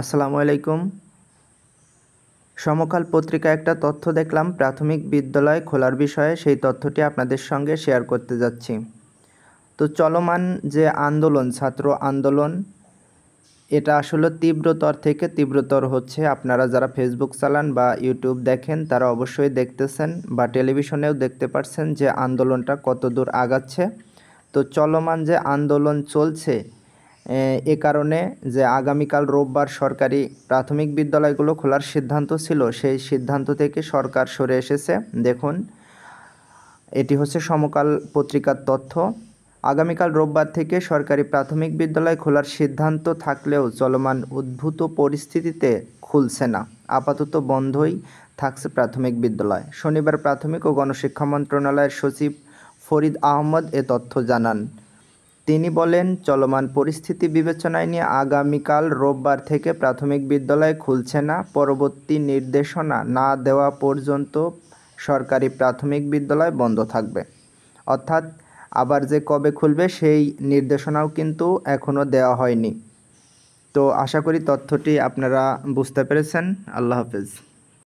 আসসালামু আলাইকুম সমকাল পত্রিকা একটা তথ্য দেখলাম প্রাথমিক বিদ্যালয় খোলার বিষয়ে সেই তথ্যটি আপনাদের সঙ্গে শেয়ার করতে যাচ্ছি তো চলমান যে আন্দোলন ছাত্র আন্দোলন এটা আসলে তীব্রতর থেকে তীব্রতর হচ্ছে আপনারা যারা ফেসবুক চালান বা ইউটিউব দেখেন তারা অবশ্যই দেখতেছেন বা টেলিভিশনেও দেখতে পারছেন যে আন্দোলনটা কত দূর আগাচ্ছে তো চলমান যে আন্দোলন চলছে এ কারণে যে আগামীকাল রোববার সরকারি প্রাথমিক বিদ্যালয়গুলো খোলার সিদ্ধান্ত ছিল সেই সিদ্ধান্ত থেকে সরকার সরে এসেছে দেখুন এটি হচ্ছে সমকাল পত্রিকার তথ্য আগামীকাল রোববার থেকে সরকারি প্রাথমিক বিদ্যালয় খোলার সিদ্ধান্ত থাকলেও চলমান উদ্ভূত পরিস্থিতিতে খুলছে না আপাতত বন্ধই থাকছে প্রাথমিক বিদ্যালয় শনিবার প্রাথমিক ও গণশিক্ষা মন্ত্রণালয়ের সচিব ফরিদ আহমদ এ তথ্য জানান তিনি বলেন চলমান পরিস্থিতি বিবেচনায় নিয়ে আগামীকাল রোববার থেকে প্রাথমিক বিদ্যালয় খুলছে না পরবর্তী নির্দেশনা না দেওয়া পর্যন্ত সরকারি প্রাথমিক বিদ্যালয় বন্ধ থাকবে অর্থাৎ আবার যে কবে খুলবে সেই নির্দেশনাও কিন্তু এখনও দেওয়া হয়নি তো আশা করি তথ্যটি আপনারা বুঝতে পেরেছেন আল্লাহ হাফেজ